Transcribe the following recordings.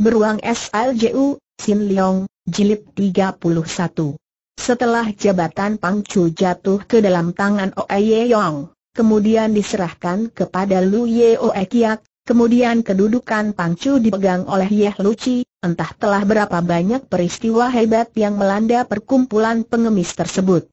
Beruang SLJU, Sin Leong, Jilid 31. Setelah jabatan Pang Chu jatuh ke dalam tangan Oe Yong, kemudian diserahkan kepada Lu Ye Oe Kiak, kemudian kedudukan Pang Chu dipegang oleh Yeh Luchi. entah telah berapa banyak peristiwa hebat yang melanda perkumpulan pengemis tersebut.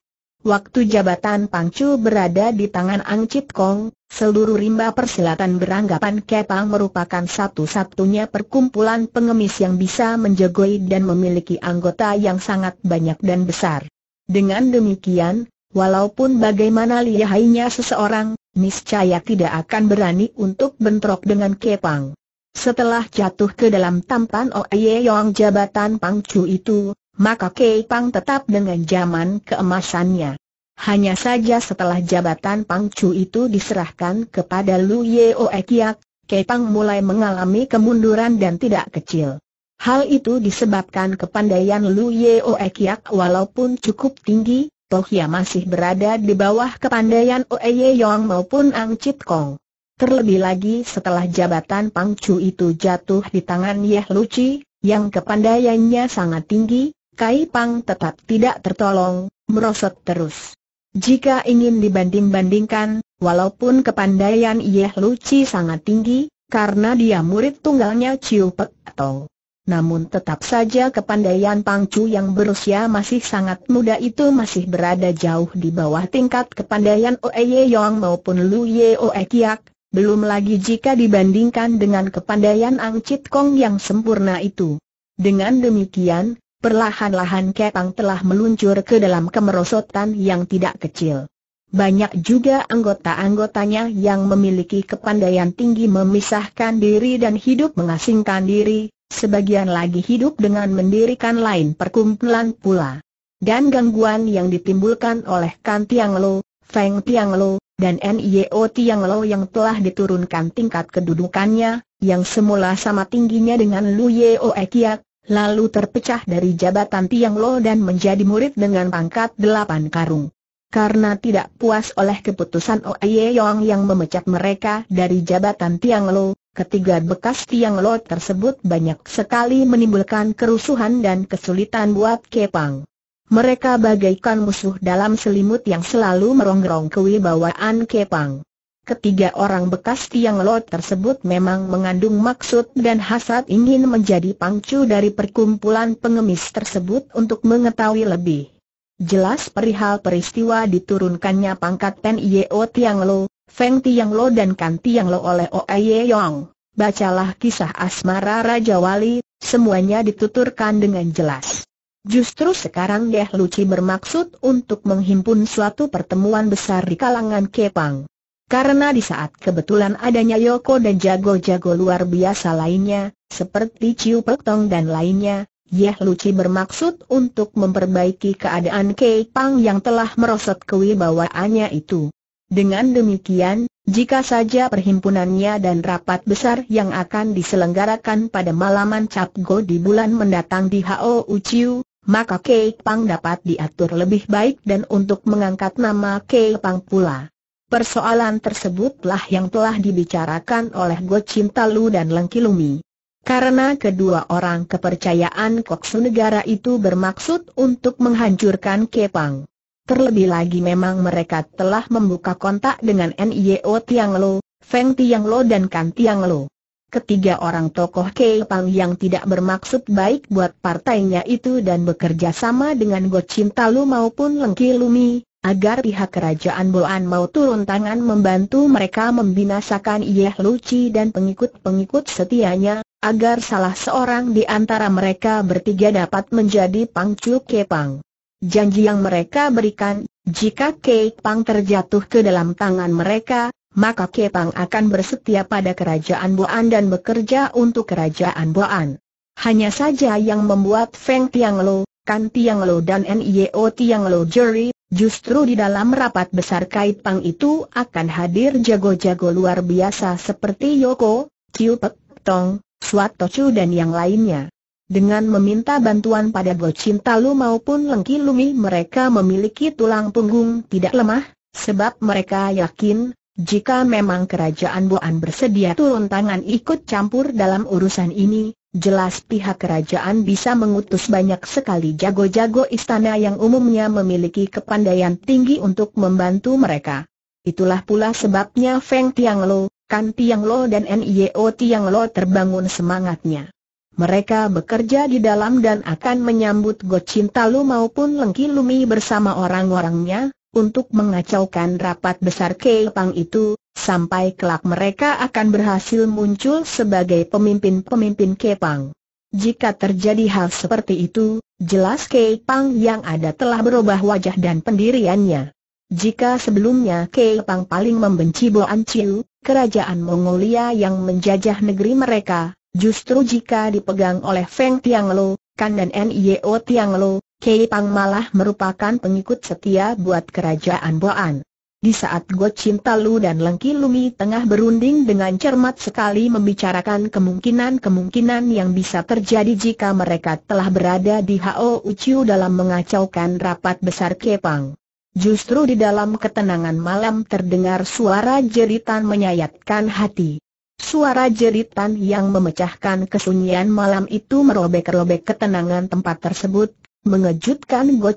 Waktu jabatan Pangcu berada di tangan Ang Chit Kong, seluruh rimba persilatan beranggapan Kepang merupakan satu-satunya perkumpulan pengemis yang bisa menjagoi dan memiliki anggota yang sangat banyak dan besar. Dengan demikian, walaupun bagaimana lihainya seseorang, niscaya tidak akan berani untuk bentrok dengan Kepang. Setelah jatuh ke dalam tampan Oye Yong jabatan Pangcu itu, maka Kei Pang tetap dengan zaman keemasannya. Hanya saja setelah jabatan Pang Chu itu diserahkan kepada Lu Yeo Ekiak, Kei Pang mulai mengalami kemunduran dan tidak kecil. Hal itu disebabkan kepandaian Lu Yeo Ekiak walaupun cukup tinggi, toh ia masih berada di bawah kepandaian Oeye Yong maupun Ang Chit Kong. Terlebih lagi setelah jabatan Pangcu itu jatuh di tangan Yeh Luci, yang kepandaiannya sangat tinggi, Kai Pang tetap tidak tertolong, merosot terus. Jika ingin dibanding-bandingkan, walaupun kepandaian Yeh Luci sangat tinggi, karena dia murid tunggalnya Chiu Pek Tau. namun tetap saja kepandaian Pang Chu yang berusia masih sangat muda itu masih berada jauh di bawah tingkat kepandaian Oeye Yong maupun Lu Ye Oe Kiak, belum lagi jika dibandingkan dengan kepandaian Ang Chit Kong yang sempurna itu. Dengan demikian, perlahan-lahan Kepang telah meluncur ke dalam kemerosotan yang tidak kecil. Banyak juga anggota-anggotanya yang memiliki kepandaian tinggi memisahkan diri dan hidup mengasingkan diri, sebagian lagi hidup dengan mendirikan lain perkumpulan pula. Dan gangguan yang ditimbulkan oleh Kan Tiang Lo, Feng Tiang Lo, dan NIO Tiang Lo yang telah diturunkan tingkat kedudukannya, yang semula sama tingginya dengan Lu Yeo Ekiak, lalu terpecah dari jabatan Tiang Lo dan menjadi murid dengan pangkat delapan karung. Karena tidak puas oleh keputusan Oye Yong yang memecat mereka dari jabatan Tiang Lo, ketiga bekas Tiang Lo tersebut banyak sekali menimbulkan kerusuhan dan kesulitan buat Kepang. Mereka bagaikan musuh dalam selimut yang selalu merongrong kewibawaan Kepang. Ketiga orang bekas tiang lot tersebut memang mengandung maksud dan hasad ingin menjadi pangcu dari perkumpulan pengemis tersebut untuk mengetahui lebih jelas perihal peristiwa diturunkannya pangkat Ten Yeo Tiang Lo, Feng Tiang Lo dan Kan Tiang Lo oleh Oe Yong. Bacalah kisah asmara Raja Wali, semuanya dituturkan dengan jelas. Justru sekarang Deh Luci bermaksud untuk menghimpun suatu pertemuan besar di kalangan Kepang. Karena di saat kebetulan adanya Yoko dan jago-jago luar biasa lainnya, seperti Ciu Pek Tong dan lainnya, Yeh Luci bermaksud untuk memperbaiki keadaan Kei Pang yang telah merosot kewibawaannya itu. Dengan demikian, jika saja perhimpunannya dan rapat besar yang akan diselenggarakan pada malaman Cap Go di bulan mendatang di Hao Uchiu, maka Kei Pang dapat diatur lebih baik dan untuk mengangkat nama Kei Pang pula. Persoalan tersebutlah yang telah dibicarakan oleh Go Cintalu dan Lengkilumi. Karena kedua orang kepercayaan Koksu negara itu bermaksud untuk menghancurkan Kepang. Terlebih lagi memang mereka telah membuka kontak dengan NIO Tiang Lo, Feng Tiang Lo dan Kan Tiang Lo. Ketiga orang tokoh Kepang yang tidak bermaksud baik buat partainya itu dan bekerja sama dengan Go Cintalu maupun Lengkilumi, agar pihak kerajaan Boan mau turun tangan membantu mereka membinasakan Yeh Luci dan pengikut-pengikut setianya, agar salah seorang di antara mereka bertiga dapat menjadi Pangcu Kepang. Janji yang mereka berikan, jika Kepang terjatuh ke dalam tangan mereka, maka Kepang akan bersetia pada kerajaan Boan dan bekerja untuk kerajaan Boan. Hanya saja yang membuat Feng Tianglo, Kan Tiang Lo dan NIO Tiang Lo Jury, justru di dalam rapat besar Kait Pang itu akan hadir jago-jago luar biasa seperti Yoko, Chiu Pek Tong, Suat Tochu dan yang lainnya. Dengan meminta bantuan pada Cinta Lu maupun Lengki Lumi mereka memiliki tulang punggung tidak lemah, sebab mereka yakin, jika memang kerajaan Boan bersedia turun tangan ikut campur dalam urusan ini, Jelas pihak kerajaan bisa mengutus banyak sekali jago-jago istana yang umumnya memiliki kepandaian tinggi untuk membantu mereka. Itulah pula sebabnya Feng Tianglo, Kan Tianglo dan NIO Tianglo terbangun semangatnya. Mereka bekerja di dalam dan akan menyambut Go Cinta Lu maupun Lengki Lumi bersama orang-orangnya, untuk mengacaukan rapat besar Kepang itu, sampai kelak mereka akan berhasil muncul sebagai pemimpin-pemimpin Kepang. Jika terjadi hal seperti itu, jelas Kepang yang ada telah berubah wajah dan pendiriannya. Jika sebelumnya Kepang paling membenci Boan Chiu, kerajaan Mongolia yang menjajah negeri mereka, justru jika dipegang oleh Feng Tianglo, Kan dan Nio e Tianglo, Kei Pang malah merupakan pengikut setia buat kerajaan Boan. Di saat Go Cinta Lu dan Lengki Lumi tengah berunding dengan cermat sekali membicarakan kemungkinan-kemungkinan yang bisa terjadi jika mereka telah berada di HO Ucu dalam mengacaukan rapat besar Kepang. Justru di dalam ketenangan malam terdengar suara jeritan menyayatkan hati. Suara jeritan yang memecahkan kesunyian malam itu merobek-robek ketenangan tempat tersebut mengejutkan Go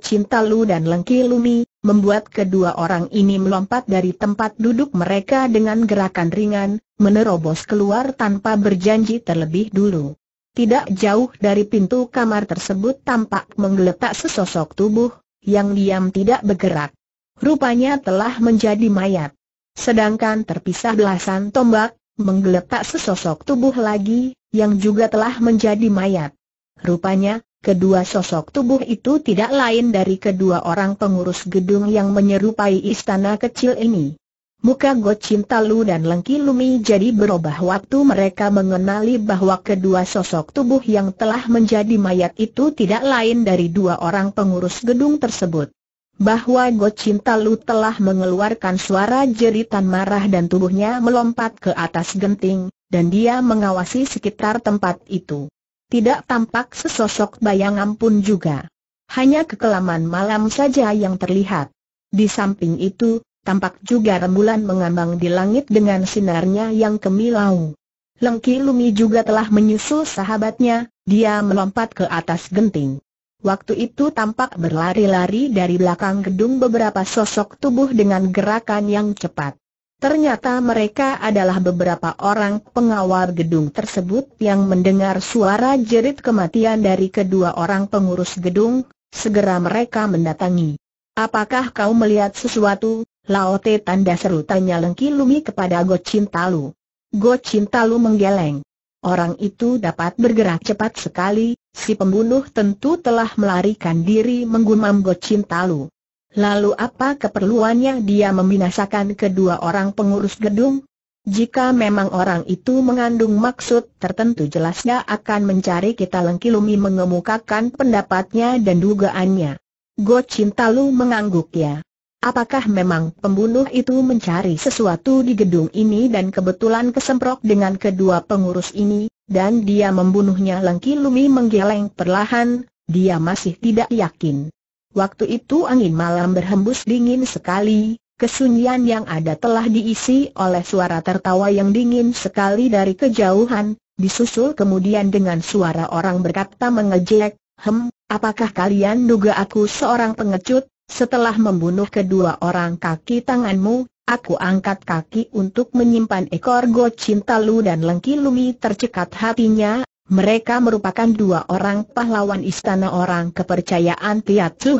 lu dan Lengki Lumi, membuat kedua orang ini melompat dari tempat duduk mereka dengan gerakan ringan, menerobos keluar tanpa berjanji terlebih dulu. Tidak jauh dari pintu kamar tersebut tampak menggeletak sesosok tubuh, yang diam tidak bergerak. Rupanya telah menjadi mayat. Sedangkan terpisah belasan tombak, menggeletak sesosok tubuh lagi, yang juga telah menjadi mayat. Rupanya, Kedua sosok tubuh itu tidak lain dari kedua orang pengurus gedung yang menyerupai istana kecil ini. Muka Gocintalu Lu dan Lengki Lumi jadi berubah waktu mereka mengenali bahwa kedua sosok tubuh yang telah menjadi mayat itu tidak lain dari dua orang pengurus gedung tersebut. Bahwa Gocintalu Lu telah mengeluarkan suara jeritan marah dan tubuhnya melompat ke atas genting, dan dia mengawasi sekitar tempat itu tidak tampak sesosok bayangan pun juga. Hanya kekelaman malam saja yang terlihat. Di samping itu, tampak juga rembulan mengambang di langit dengan sinarnya yang kemilau. Lengki Lumi juga telah menyusul sahabatnya, dia melompat ke atas genting. Waktu itu tampak berlari-lari dari belakang gedung beberapa sosok tubuh dengan gerakan yang cepat. Ternyata mereka adalah beberapa orang pengawal gedung tersebut yang mendengar suara jerit kematian dari kedua orang pengurus gedung, segera mereka mendatangi. Apakah kau melihat sesuatu, Laote tanda seru tanya Lengki Lumi kepada Go Cintalu. Go Talu menggeleng. Orang itu dapat bergerak cepat sekali, si pembunuh tentu telah melarikan diri menggumam Go Talu. Lalu apa keperluannya dia membinasakan kedua orang pengurus gedung? Jika memang orang itu mengandung maksud tertentu jelasnya akan mencari kita Lengkilumi mengemukakan pendapatnya dan dugaannya. Go Lu mengangguk ya. Apakah memang pembunuh itu mencari sesuatu di gedung ini dan kebetulan kesemprok dengan kedua pengurus ini, dan dia membunuhnya Lengkilumi menggeleng perlahan, dia masih tidak yakin. Waktu itu angin malam berhembus dingin sekali, kesunyian yang ada telah diisi oleh suara tertawa yang dingin sekali dari kejauhan, disusul kemudian dengan suara orang berkata mengejek, Hem, apakah kalian duga aku seorang pengecut? Setelah membunuh kedua orang kaki tanganmu, aku angkat kaki untuk menyimpan ekor go cinta lu dan lengki lumi tercekat hatinya, mereka merupakan dua orang pahlawan istana orang kepercayaan Tiat Su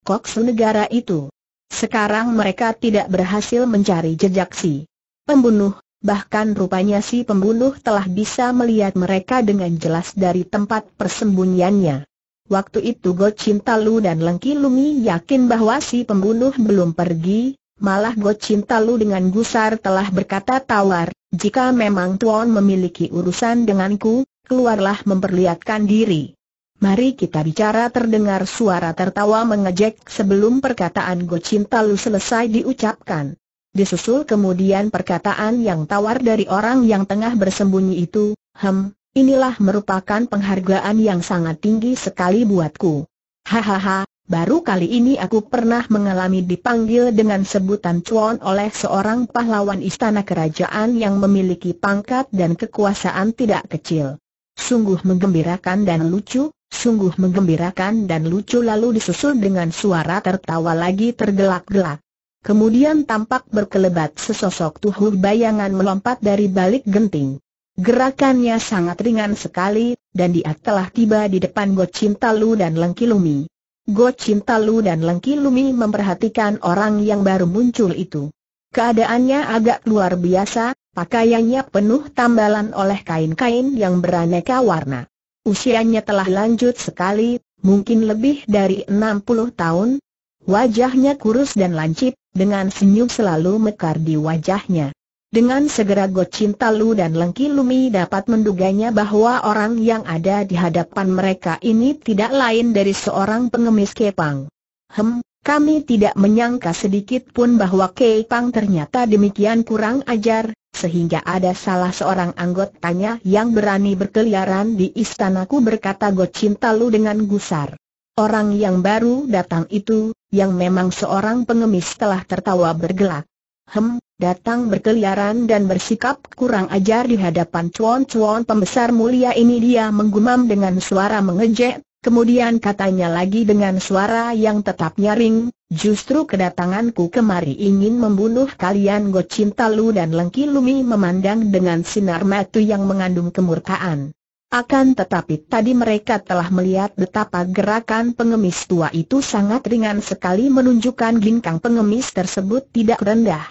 kok su negara itu. Sekarang mereka tidak berhasil mencari jejak si pembunuh, bahkan rupanya si pembunuh telah bisa melihat mereka dengan jelas dari tempat persembunyiannya. Waktu itu Go lu dan Lengki Lumi yakin bahwa si pembunuh belum pergi, malah Go lu dengan gusar telah berkata tawar, jika memang Tuan memiliki urusan denganku, keluarlah memperlihatkan diri. Mari kita bicara terdengar suara tertawa mengejek sebelum perkataan Go Cinta Lu selesai diucapkan. Disusul kemudian perkataan yang tawar dari orang yang tengah bersembunyi itu, hem, inilah merupakan penghargaan yang sangat tinggi sekali buatku. Hahaha, baru kali ini aku pernah mengalami dipanggil dengan sebutan cuan oleh seorang pahlawan istana kerajaan yang memiliki pangkat dan kekuasaan tidak kecil sungguh menggembirakan dan lucu, sungguh menggembirakan dan lucu lalu disusul dengan suara tertawa lagi tergelak-gelak. Kemudian tampak berkelebat sesosok tubuh bayangan melompat dari balik genting. Gerakannya sangat ringan sekali, dan dia telah tiba di depan Cinta Lu dan Lengkilumi. Cinta Lu dan Lengkilumi memperhatikan orang yang baru muncul itu. Keadaannya agak luar biasa, Pakaiannya penuh tambalan oleh kain-kain yang beraneka warna. Usianya telah lanjut sekali, mungkin lebih dari 60 tahun. Wajahnya kurus dan lancip, dengan senyum selalu mekar di wajahnya. Dengan segera gocinta Lu dan Lengki Lumi dapat menduganya bahwa orang yang ada di hadapan mereka ini tidak lain dari seorang pengemis kepang. Hem, kami tidak menyangka sedikit pun bahwa Kei Pang ternyata demikian kurang ajar, sehingga ada salah seorang anggotanya yang berani berkeliaran di istanaku berkata cinta Lu dengan gusar. Orang yang baru datang itu, yang memang seorang pengemis telah tertawa bergelak. Hem, datang berkeliaran dan bersikap kurang ajar di hadapan cuan-cuan pembesar mulia ini dia menggumam dengan suara mengejek, Kemudian katanya lagi dengan suara yang tetap nyaring, justru kedatanganku kemari ingin membunuh kalian Go Cinta Lu dan Lengki Lumi memandang dengan sinar mata yang mengandung kemurkaan. Akan tetapi tadi mereka telah melihat betapa gerakan pengemis tua itu sangat ringan sekali menunjukkan ginkang pengemis tersebut tidak rendah.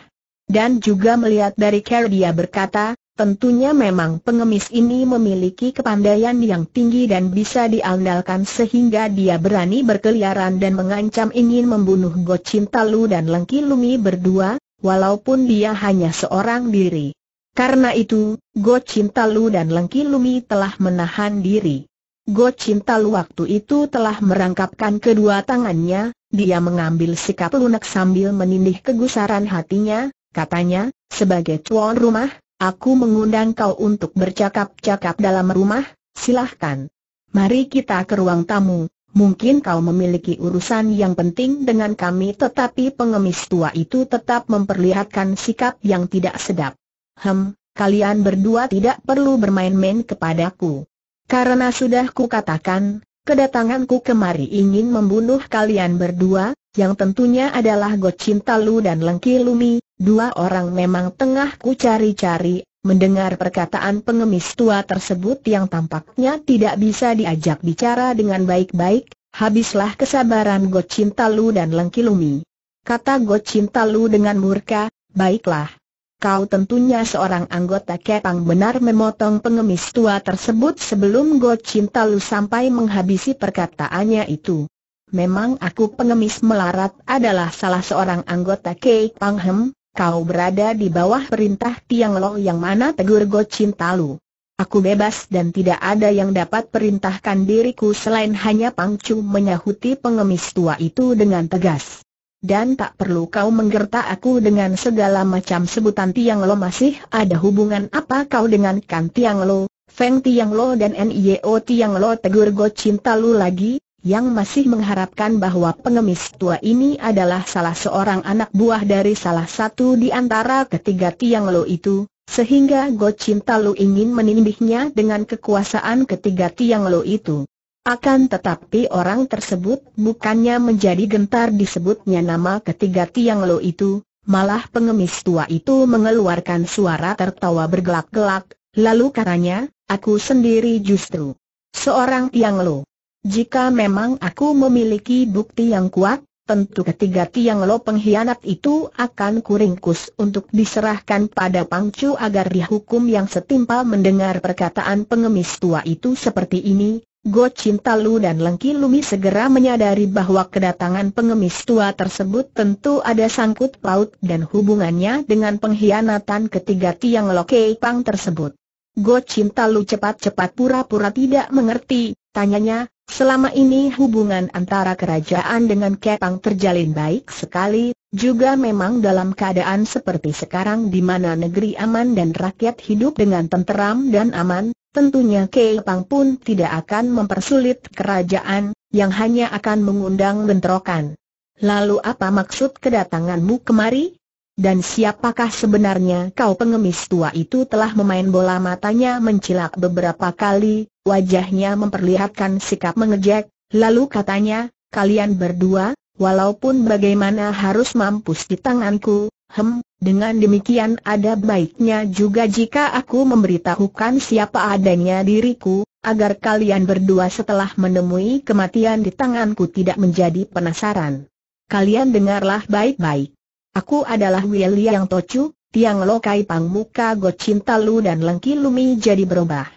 Dan juga melihat dari cara dia berkata, Tentunya memang pengemis ini memiliki kepandaian yang tinggi dan bisa diandalkan sehingga dia berani berkeliaran dan mengancam ingin membunuh Go Cinta Lu dan Lengki Lumi berdua, walaupun dia hanya seorang diri. Karena itu, Go Cinta Lu dan Lengki Lumi telah menahan diri. Go Cinta Lu waktu itu telah merangkapkan kedua tangannya, dia mengambil sikap lunak sambil menindih kegusaran hatinya, katanya, sebagai tuan rumah, Aku mengundang kau untuk bercakap-cakap dalam rumah, silahkan. Mari kita ke ruang tamu, mungkin kau memiliki urusan yang penting dengan kami tetapi pengemis tua itu tetap memperlihatkan sikap yang tidak sedap. Hem, kalian berdua tidak perlu bermain-main kepadaku. Karena sudah kukatakan, kedatanganku kemari ingin membunuh kalian berdua, yang tentunya adalah Gocinta Lu dan Lengki Lumi, dua orang memang tengah ku cari-cari, mendengar perkataan pengemis tua tersebut yang tampaknya tidak bisa diajak bicara dengan baik-baik, habislah kesabaran Gocinta Lu dan Lengki Lumi. Kata Gocinta Lu dengan murka, baiklah. Kau tentunya seorang anggota Kepang benar memotong pengemis tua tersebut sebelum Gocinta Lu sampai menghabisi perkataannya itu. Memang aku pengemis melarat adalah salah seorang anggota Kei Panghem. kau berada di bawah perintah Tiang Lo yang mana tegur Go Chin Talu. Aku bebas dan tidak ada yang dapat perintahkan diriku selain hanya Pang Chu menyahuti pengemis tua itu dengan tegas. Dan tak perlu kau menggerta aku dengan segala macam sebutan Tiang Lo masih ada hubungan apa kau dengan Kan Tiang Lo, Feng Tiang Lo dan NIO Tiang Lo tegur Go Chin Talu lagi, yang masih mengharapkan bahwa pengemis tua ini adalah salah seorang anak buah dari salah satu di antara ketiga tiang lo itu, sehingga Go Cinta Lu ingin menindihnya dengan kekuasaan ketiga tiang lo itu. Akan tetapi orang tersebut bukannya menjadi gentar disebutnya nama ketiga tiang lo itu, malah pengemis tua itu mengeluarkan suara tertawa bergelak-gelak, lalu katanya, aku sendiri justru seorang tiang lo. Jika memang aku memiliki bukti yang kuat, tentu ketiga tiang lo pengkhianat itu akan kuringkus untuk diserahkan pada Pangcu agar dihukum yang setimpal mendengar perkataan pengemis tua itu seperti ini, Go Cinta Lu dan Lengki Lumi segera menyadari bahwa kedatangan pengemis tua tersebut tentu ada sangkut paut dan hubungannya dengan pengkhianatan ketiga tiang Lokei Pang tersebut. Go Cinta Lu cepat-cepat pura-pura tidak mengerti, tanyanya, selama ini hubungan antara kerajaan dengan Kepang terjalin baik sekali, juga memang dalam keadaan seperti sekarang di mana negeri aman dan rakyat hidup dengan tenteram dan aman, tentunya Kepang pun tidak akan mempersulit kerajaan, yang hanya akan mengundang bentrokan. Lalu apa maksud kedatanganmu kemari? Dan siapakah sebenarnya kau pengemis tua itu telah memain bola matanya mencilak beberapa kali, wajahnya memperlihatkan sikap mengejek, lalu katanya, kalian berdua, walaupun bagaimana harus mampus di tanganku, hem, dengan demikian ada baiknya juga jika aku memberitahukan siapa adanya diriku, agar kalian berdua setelah menemui kematian di tanganku tidak menjadi penasaran. Kalian dengarlah baik-baik. Aku adalah Wili yang Tocu, Tiang Lokai Pang Go Cinta Lu dan Lengki Lumi jadi berubah.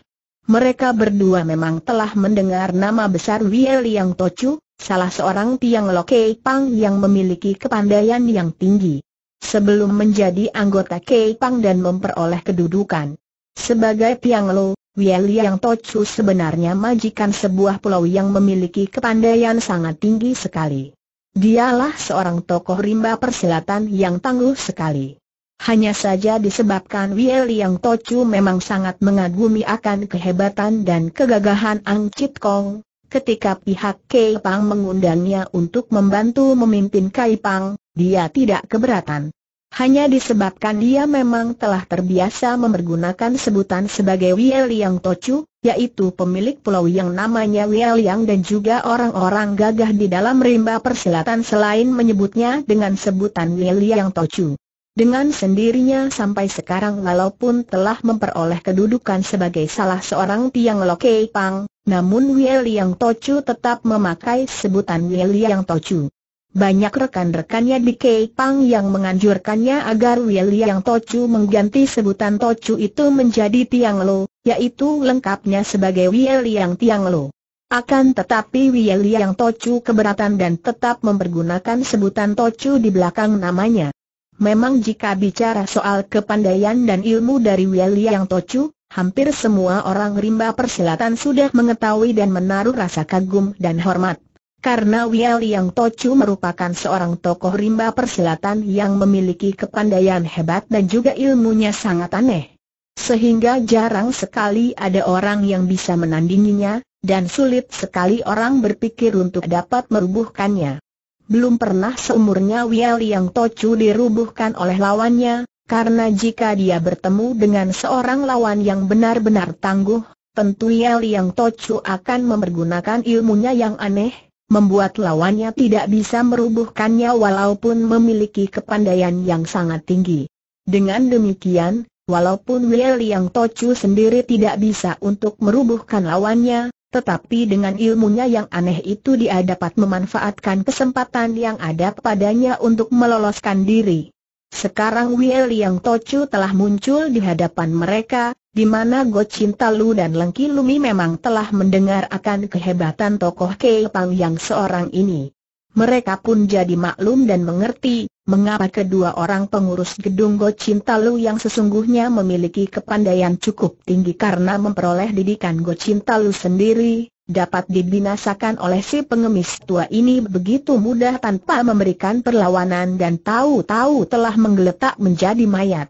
Mereka berdua memang telah mendengar nama besar Wili yang Tocu, salah seorang Tiang Lokai Pang yang memiliki kepandaian yang tinggi. Sebelum menjadi anggota Kei Pang dan memperoleh kedudukan sebagai Tiang Lo, Wieli yang Tocu sebenarnya majikan sebuah pulau yang memiliki kepandaian sangat tinggi sekali. Dialah seorang tokoh rimba perselatan yang tangguh sekali. Hanya saja disebabkan Wiel yang Tocu memang sangat mengagumi akan kehebatan dan kegagahan Ang Chit Kong, ketika pihak Kei Pang mengundangnya untuk membantu memimpin Kai Pang, dia tidak keberatan. Hanya disebabkan dia memang telah terbiasa memergunakan sebutan sebagai Wiel Yang Tochu, yaitu pemilik pulau yang namanya Wiel Yang dan juga orang-orang gagah di dalam rimba persilatan selain menyebutnya dengan sebutan Wiel Yang Tochu. Dengan sendirinya sampai sekarang walaupun telah memperoleh kedudukan sebagai salah seorang tiang lokei pang, namun Wiel Yang Tochu tetap memakai sebutan Wiel Yang Tochu. Banyak rekan-rekannya di Keipang yang menganjurkannya agar William Tochu mengganti sebutan Tochu itu menjadi Tiang Lo, yaitu lengkapnya sebagai William Tiang Lo. Akan tetapi William Tochu keberatan dan tetap mempergunakan sebutan Tochu di belakang namanya. Memang jika bicara soal kepandaian dan ilmu dari William Tochu, hampir semua orang rimba persilatan sudah mengetahui dan menaruh rasa kagum dan hormat karena Wiel yang Tochu merupakan seorang tokoh rimba persilatan yang memiliki kepandaian hebat dan juga ilmunya sangat aneh. Sehingga jarang sekali ada orang yang bisa menandinginya, dan sulit sekali orang berpikir untuk dapat merubuhkannya. Belum pernah seumurnya Wiel yang Tochu dirubuhkan oleh lawannya, karena jika dia bertemu dengan seorang lawan yang benar-benar tangguh, tentu Wiel yang Tochu akan mempergunakan ilmunya yang aneh, membuat lawannya tidak bisa merubuhkannya walaupun memiliki kepandaian yang sangat tinggi. Dengan demikian, walaupun Wei Liang Tochu sendiri tidak bisa untuk merubuhkan lawannya, tetapi dengan ilmunya yang aneh itu dia dapat memanfaatkan kesempatan yang ada padanya untuk meloloskan diri. Sekarang Wei Liang Tochu telah muncul di hadapan mereka, di mana Go Cinta Lu dan Lengki Lumi memang telah mendengar akan kehebatan tokoh Pang yang seorang ini. Mereka pun jadi maklum dan mengerti, mengapa kedua orang pengurus gedung Go Cinta Lu yang sesungguhnya memiliki kepandaian cukup tinggi karena memperoleh didikan Go Cinta Lu sendiri, dapat dibinasakan oleh si pengemis tua ini begitu mudah tanpa memberikan perlawanan dan tahu-tahu telah menggeletak menjadi mayat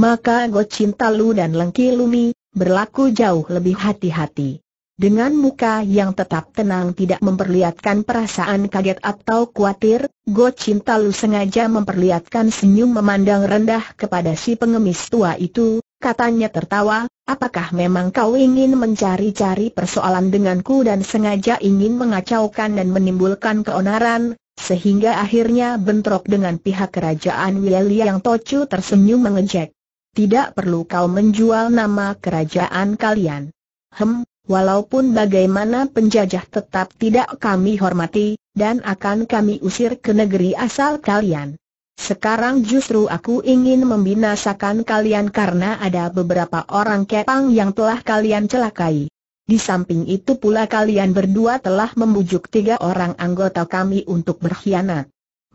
maka Go Lu dan Lengki Lumi, berlaku jauh lebih hati-hati. Dengan muka yang tetap tenang tidak memperlihatkan perasaan kaget atau khawatir, Go Lu sengaja memperlihatkan senyum memandang rendah kepada si pengemis tua itu, katanya tertawa, apakah memang kau ingin mencari-cari persoalan denganku dan sengaja ingin mengacaukan dan menimbulkan keonaran, sehingga akhirnya bentrok dengan pihak kerajaan Wilia yang Tocu tersenyum mengejek tidak perlu kau menjual nama kerajaan kalian. Hem, walaupun bagaimana penjajah tetap tidak kami hormati, dan akan kami usir ke negeri asal kalian. Sekarang justru aku ingin membinasakan kalian karena ada beberapa orang kepang yang telah kalian celakai. Di samping itu pula kalian berdua telah membujuk tiga orang anggota kami untuk berkhianat.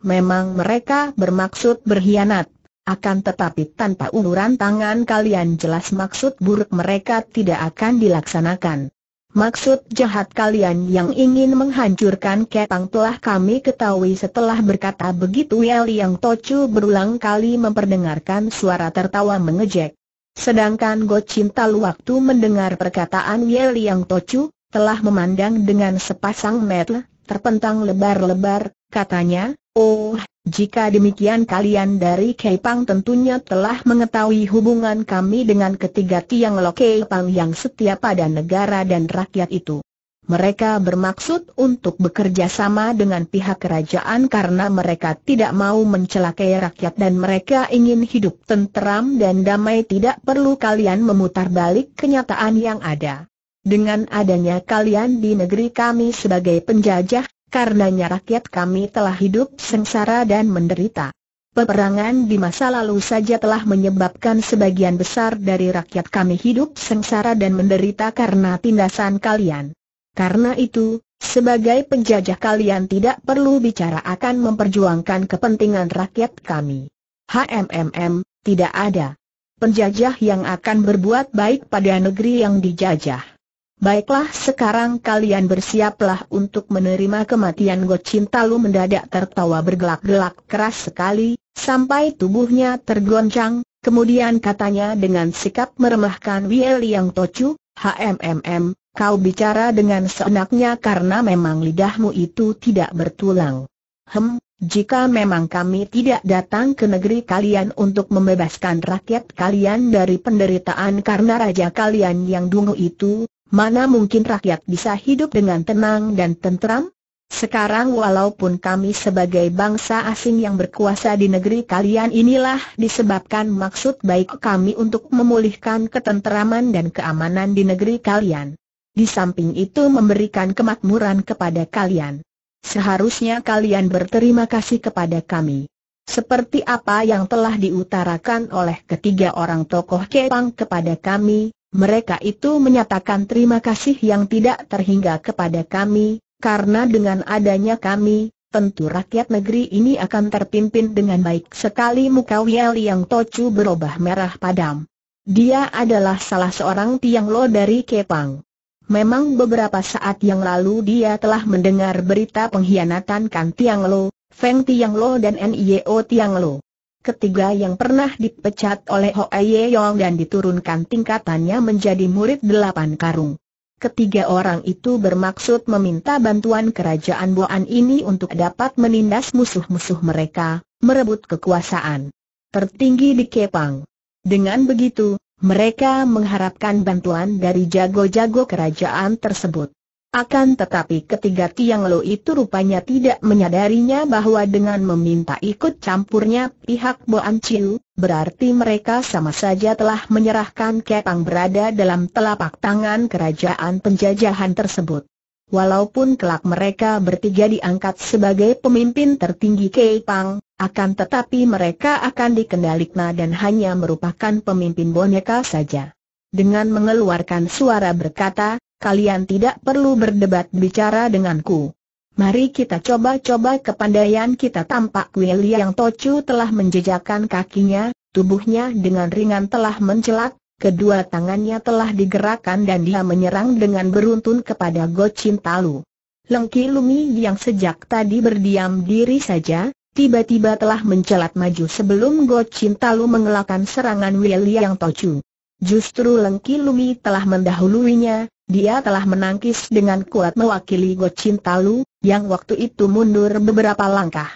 Memang mereka bermaksud berkhianat, akan tetapi tanpa uluran tangan kalian jelas maksud buruk mereka tidak akan dilaksanakan. Maksud jahat kalian yang ingin menghancurkan Ketang telah kami ketahui setelah berkata begitu Yel yang Tocu berulang kali memperdengarkan suara tertawa mengejek. Sedangkan Go Cinta waktu mendengar perkataan Yel yang Tocu, telah memandang dengan sepasang mata terpentang lebar-lebar, katanya, Oh, jika demikian kalian dari Keipang tentunya telah mengetahui hubungan kami dengan ketiga tiang lo Keipang yang setia pada negara dan rakyat itu. Mereka bermaksud untuk bekerja sama dengan pihak kerajaan karena mereka tidak mau mencelakai rakyat dan mereka ingin hidup tenteram dan damai tidak perlu kalian memutar balik kenyataan yang ada. Dengan adanya kalian di negeri kami sebagai penjajah, karenanya rakyat kami telah hidup sengsara dan menderita. Peperangan di masa lalu saja telah menyebabkan sebagian besar dari rakyat kami hidup sengsara dan menderita karena tindasan kalian. Karena itu, sebagai penjajah kalian tidak perlu bicara akan memperjuangkan kepentingan rakyat kami. HMMM, tidak ada penjajah yang akan berbuat baik pada negeri yang dijajah. Baiklah sekarang kalian bersiaplah untuk menerima kematian Go lu mendadak tertawa bergelak-gelak keras sekali, sampai tubuhnya tergoncang, kemudian katanya dengan sikap meremahkan Wiel yang tocu, HMMM, kau bicara dengan seenaknya karena memang lidahmu itu tidak bertulang. Hem, jika memang kami tidak datang ke negeri kalian untuk membebaskan rakyat kalian dari penderitaan karena raja kalian yang dungu itu, Mana mungkin rakyat bisa hidup dengan tenang dan tentram? Sekarang walaupun kami sebagai bangsa asing yang berkuasa di negeri kalian inilah disebabkan maksud baik kami untuk memulihkan ketenteraman dan keamanan di negeri kalian. Di samping itu memberikan kemakmuran kepada kalian. Seharusnya kalian berterima kasih kepada kami. Seperti apa yang telah diutarakan oleh ketiga orang tokoh Kepang kepada kami, mereka itu menyatakan terima kasih yang tidak terhingga kepada kami, karena dengan adanya kami, tentu rakyat negeri ini akan terpimpin dengan baik sekali muka Wiel yang tocu berubah merah padam. Dia adalah salah seorang tiang lo dari Kepang. Memang beberapa saat yang lalu dia telah mendengar berita pengkhianatan Kang Tiang Feng Tianglo dan NIO Tianglo ketiga yang pernah dipecat oleh Ho Hoa Yong dan diturunkan tingkatannya menjadi murid delapan karung. Ketiga orang itu bermaksud meminta bantuan kerajaan Boan ini untuk dapat menindas musuh-musuh mereka, merebut kekuasaan tertinggi di Kepang. Dengan begitu, mereka mengharapkan bantuan dari jago-jago kerajaan tersebut. Akan tetapi ketiga Tiang Lo itu rupanya tidak menyadarinya bahwa dengan meminta ikut campurnya pihak Boan Chiu, berarti mereka sama saja telah menyerahkan Kepang berada dalam telapak tangan kerajaan penjajahan tersebut. Walaupun kelak mereka bertiga diangkat sebagai pemimpin tertinggi Kepang, akan tetapi mereka akan dikendalikan dan hanya merupakan pemimpin boneka saja. Dengan mengeluarkan suara berkata, Kalian tidak perlu berdebat bicara denganku. Mari kita coba-coba kepandaian kita tampak William yang tocu telah menjejakkan kakinya, tubuhnya dengan ringan telah mencelak, kedua tangannya telah digerakkan dan dia menyerang dengan beruntun kepada Gochin Talu. Lengki Lumi yang sejak tadi berdiam diri saja, tiba-tiba telah mencelat maju sebelum Gochin Talu mengelakkan serangan William yang tocu. Justru Lengki Lumi telah mendahuluinya, dia telah menangkis dengan kuat mewakili Go Cintalu, yang waktu itu mundur beberapa langkah.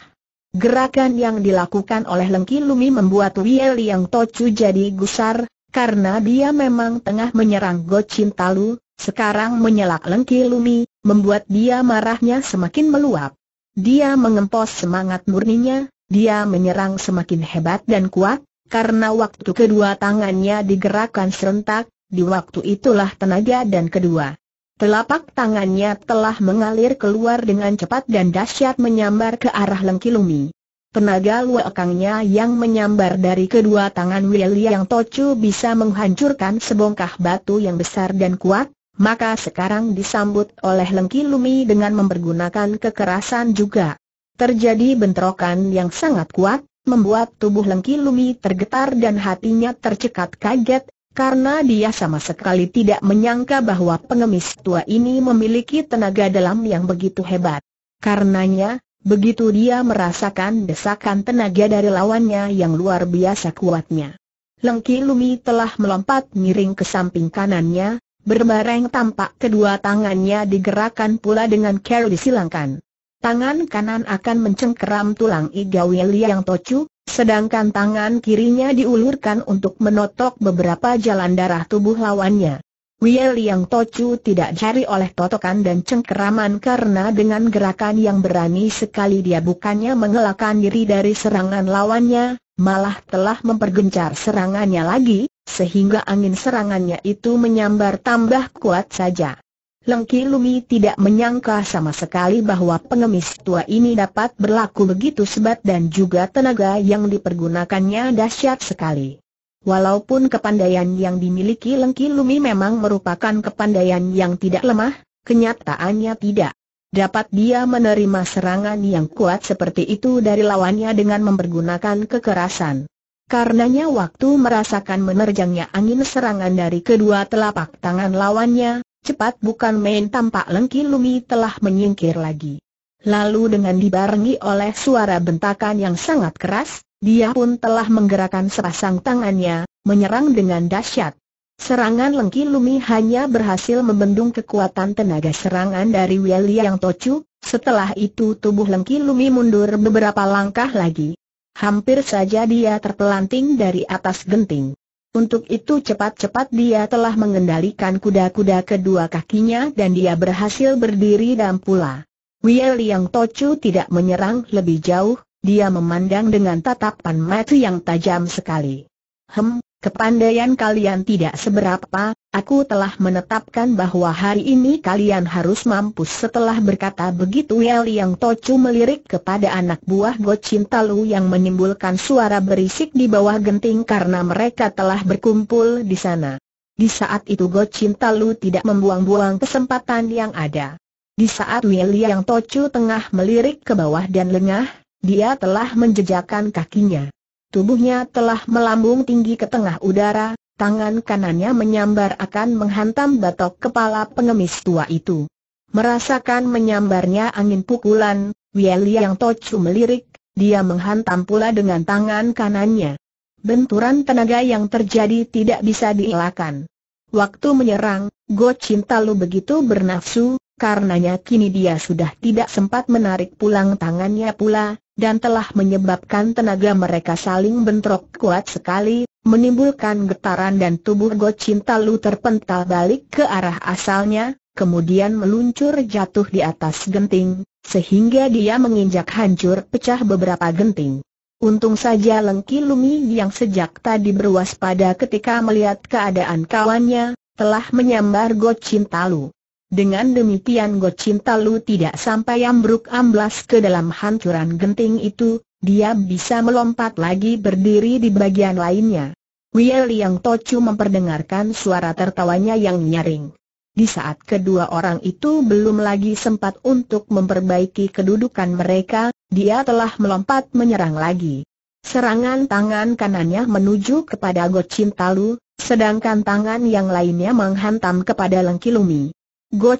Gerakan yang dilakukan oleh Lengki Lumi membuat Wiel Yang Tocu jadi gusar, karena dia memang tengah menyerang Go Cintalu, sekarang menyelak Lengki Lumi, membuat dia marahnya semakin meluap. Dia mengempos semangat murninya, dia menyerang semakin hebat dan kuat, karena waktu kedua tangannya digerakkan serentak, di waktu itulah tenaga dan kedua telapak tangannya telah mengalir keluar dengan cepat dan dahsyat menyambar ke arah Lengkilumi. Tenaga luakangnya yang menyambar dari kedua tangan yang Tocu bisa menghancurkan sebongkah batu yang besar dan kuat, maka sekarang disambut oleh Lengkilumi dengan mempergunakan kekerasan juga. Terjadi bentrokan yang sangat kuat, membuat tubuh Lengkilumi tergetar dan hatinya tercekat kaget, karena dia sama sekali tidak menyangka bahwa pengemis tua ini memiliki tenaga dalam yang begitu hebat. Karenanya, begitu dia merasakan desakan tenaga dari lawannya yang luar biasa kuatnya. Lengki Lumi telah melompat miring ke samping kanannya, berbareng tampak kedua tangannya digerakkan pula dengan care disilangkan. Tangan kanan akan mencengkeram tulang iga Igawilia yang tocu, Sedangkan tangan kirinya diulurkan untuk menotok beberapa jalan darah tubuh lawannya. Wiel yang Tocu tidak jari oleh totokan dan cengkeraman karena dengan gerakan yang berani sekali dia bukannya mengelakkan diri dari serangan lawannya, malah telah mempergencar serangannya lagi, sehingga angin serangannya itu menyambar tambah kuat saja. Lengki Lumi tidak menyangka sama sekali bahwa pengemis tua ini dapat berlaku begitu sebat dan juga tenaga yang dipergunakannya dahsyat sekali. Walaupun kepandaian yang dimiliki Lengki Lumi memang merupakan kepandaian yang tidak lemah, kenyataannya tidak. Dapat dia menerima serangan yang kuat seperti itu dari lawannya dengan mempergunakan kekerasan. Karenanya waktu merasakan menerjangnya angin serangan dari kedua telapak tangan lawannya, cepat bukan main tampak Lengki Lumi telah menyingkir lagi. Lalu dengan dibarengi oleh suara bentakan yang sangat keras, dia pun telah menggerakkan sepasang tangannya, menyerang dengan dahsyat. Serangan Lengki Lumi hanya berhasil membendung kekuatan tenaga serangan dari Weli yang tocu, setelah itu tubuh Lengki Lumi mundur beberapa langkah lagi. Hampir saja dia terpelanting dari atas genting. Untuk itu cepat-cepat dia telah mengendalikan kuda-kuda kedua kakinya dan dia berhasil berdiri dan pula. Wiel Yang Tocu tidak menyerang lebih jauh, dia memandang dengan tatapan mata yang tajam sekali. Hem, Kepandaian kalian tidak seberapa, aku telah menetapkan bahwa hari ini kalian harus mampus setelah berkata begitu Yel Yang Tocu melirik kepada anak buah Go Cintalu yang menimbulkan suara berisik di bawah genting karena mereka telah berkumpul di sana. Di saat itu Go Cintalu tidak membuang-buang kesempatan yang ada. Di saat Yang Tocu tengah melirik ke bawah dan lengah, dia telah menjejakkan kakinya. Tubuhnya telah melambung tinggi ke tengah udara, tangan kanannya menyambar akan menghantam batok kepala pengemis tua itu. Merasakan menyambarnya angin pukulan, Wieli yang tocu melirik, dia menghantam pula dengan tangan kanannya. Benturan tenaga yang terjadi tidak bisa dielakkan. Waktu menyerang, Go Lu begitu bernafsu, karenanya kini dia sudah tidak sempat menarik pulang tangannya pula, dan telah menyebabkan tenaga mereka saling bentrok kuat sekali, menimbulkan getaran dan tubuh Go Cinta Lu terpental balik ke arah asalnya, kemudian meluncur jatuh di atas genting, sehingga dia menginjak hancur pecah beberapa genting. Untung saja Lengki Lumi yang sejak tadi berwaspada ketika melihat keadaan kawannya, telah menyambar Go Cinta Lu. Dengan demikian Go Cinta Lu tidak sampai ambruk amblas ke dalam hancuran genting itu, dia bisa melompat lagi berdiri di bagian lainnya. Wei Liang Tocu memperdengarkan suara tertawanya yang nyaring. Di saat kedua orang itu belum lagi sempat untuk memperbaiki kedudukan mereka, dia telah melompat menyerang lagi. Serangan tangan kanannya menuju kepada Cinta Lu, sedangkan tangan yang lainnya menghantam kepada Lengkilumi. Go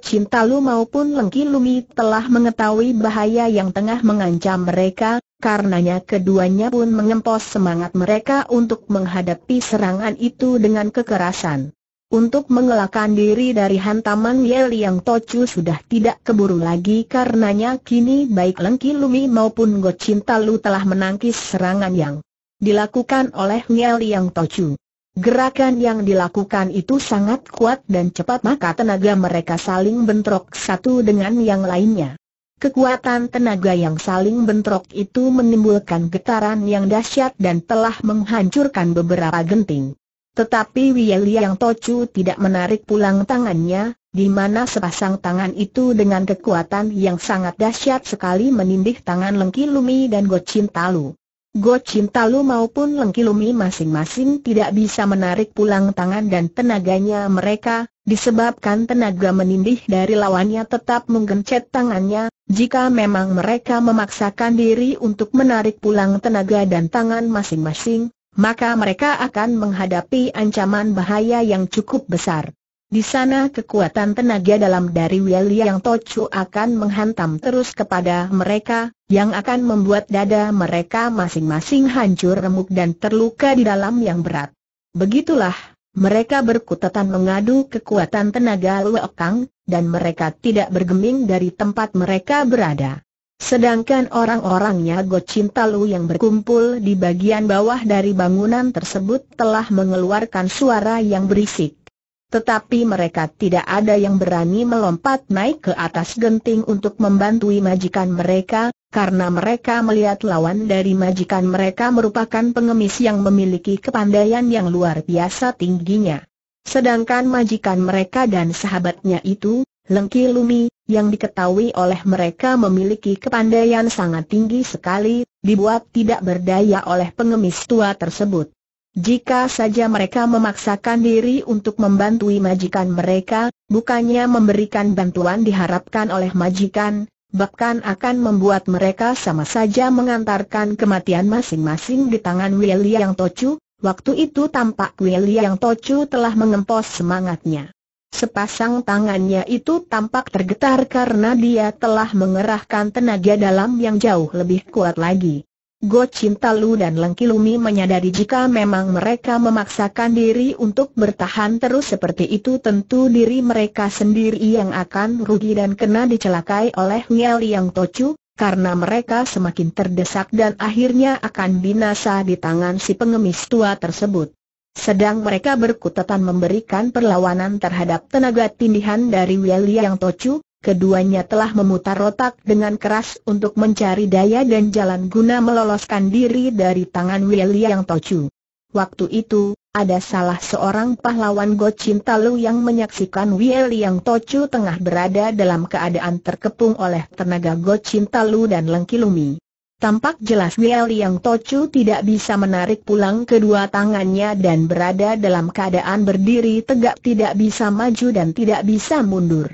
Lu maupun Lengki Lumi telah mengetahui bahaya yang tengah mengancam mereka, karenanya keduanya pun mengempos semangat mereka untuk menghadapi serangan itu dengan kekerasan. Untuk mengelakkan diri dari hantaman Yel yang tocu sudah tidak keburu lagi karenanya kini baik Lengki Lumi maupun Go Lu telah menangkis serangan yang dilakukan oleh Yel yang tocu. Gerakan yang dilakukan itu sangat kuat dan cepat maka tenaga mereka saling bentrok satu dengan yang lainnya. Kekuatan tenaga yang saling bentrok itu menimbulkan getaran yang dahsyat dan telah menghancurkan beberapa genting. Tetapi Wiyeli yang tocu tidak menarik pulang tangannya, di mana sepasang tangan itu dengan kekuatan yang sangat dahsyat sekali menindih tangan Lengki Lumi dan Gocin Talu. Go Talu maupun Lengkilumi masing-masing tidak bisa menarik pulang tangan dan tenaganya mereka, disebabkan tenaga menindih dari lawannya tetap menggencet tangannya, jika memang mereka memaksakan diri untuk menarik pulang tenaga dan tangan masing-masing, maka mereka akan menghadapi ancaman bahaya yang cukup besar. Di sana kekuatan tenaga dalam dari Yang Tocu akan menghantam terus kepada mereka, yang akan membuat dada mereka masing-masing hancur remuk dan terluka di dalam yang berat. Begitulah, mereka berkutatan mengadu kekuatan tenaga Luokang, dan mereka tidak bergeming dari tempat mereka berada. Sedangkan orang-orangnya Gocintalu yang berkumpul di bagian bawah dari bangunan tersebut telah mengeluarkan suara yang berisik. Tetapi mereka tidak ada yang berani melompat naik ke atas genting untuk membantu majikan mereka, karena mereka melihat lawan dari majikan mereka merupakan pengemis yang memiliki kepandaian yang luar biasa tingginya. Sedangkan majikan mereka dan sahabatnya itu, Lengki Lumi, yang diketahui oleh mereka memiliki kepandaian sangat tinggi sekali, dibuat tidak berdaya oleh pengemis tua tersebut. Jika saja mereka memaksakan diri untuk membantu majikan mereka, bukannya memberikan bantuan diharapkan oleh majikan, bahkan akan membuat mereka sama saja mengantarkan kematian masing-masing di tangan yang Tochu. waktu itu tampak yang Tochu telah mengempos semangatnya. Sepasang tangannya itu tampak tergetar karena dia telah mengerahkan tenaga dalam yang jauh lebih kuat lagi. Go Lu dan Lengkilumi menyadari jika memang mereka memaksakan diri untuk bertahan terus seperti itu tentu diri mereka sendiri yang akan rugi dan kena dicelakai oleh Niel Yang Tocu, karena mereka semakin terdesak dan akhirnya akan binasa di tangan si pengemis tua tersebut. Sedang mereka berkutatan memberikan perlawanan terhadap tenaga tindihan dari Niel Yang Tocu, keduanya telah memutar otak dengan keras untuk mencari daya dan jalan guna meloloskan diri dari tangan yang Tochu. Waktu itu, ada salah seorang pahlawan Gochin Talu yang menyaksikan yang Tochu tengah berada dalam keadaan terkepung oleh tenaga Gochin Talu dan Lengkilumi. Tampak jelas yang Tochu tidak bisa menarik pulang kedua tangannya dan berada dalam keadaan berdiri tegak tidak bisa maju dan tidak bisa mundur.